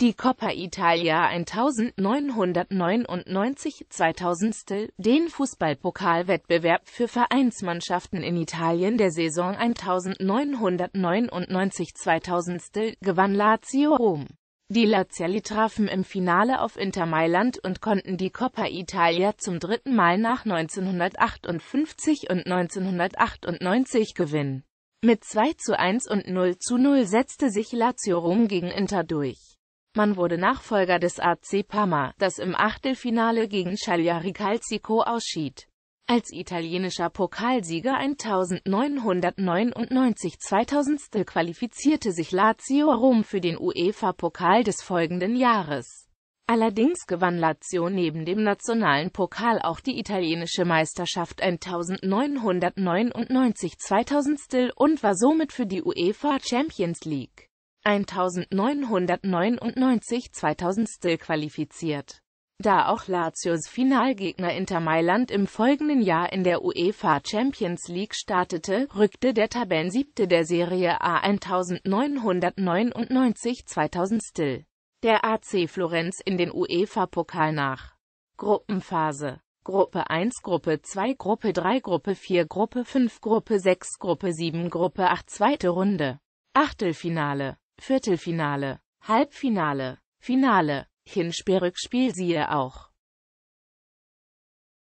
Die Coppa Italia 1999 2000, Stil, den Fußballpokalwettbewerb für Vereinsmannschaften in Italien der Saison 1999-2000, Stil, gewann Lazio Rom. Die Laziali trafen im Finale auf Inter Mailand und konnten die Coppa Italia zum dritten Mal nach 1958 und 1998 gewinnen. Mit 2 zu 1 und 0 zu 0 setzte sich Lazio Rom gegen Inter durch. Man wurde Nachfolger des AC Parma, das im Achtelfinale gegen Cagliari Calcico ausschied. Als italienischer Pokalsieger 1999-2000 qualifizierte sich Lazio Rom für den UEFA-Pokal des folgenden Jahres. Allerdings gewann Lazio neben dem nationalen Pokal auch die italienische Meisterschaft 1999-2000 und war somit für die UEFA Champions League 1999 2000 qualifiziert. Da auch Lazios Finalgegner Inter Mailand im folgenden Jahr in der UEFA Champions League startete, rückte der Tabellensiebte der Serie A 1999 2000 Still der AC Florenz in den UEFA-Pokal nach. Gruppenphase Gruppe 1, Gruppe 2, Gruppe 3, Gruppe 4, Gruppe 5, Gruppe 6, Gruppe 7, Gruppe 8, zweite Runde. Achtelfinale Viertelfinale, Halbfinale, Finale, Hinspiel-Rückspiel siehe auch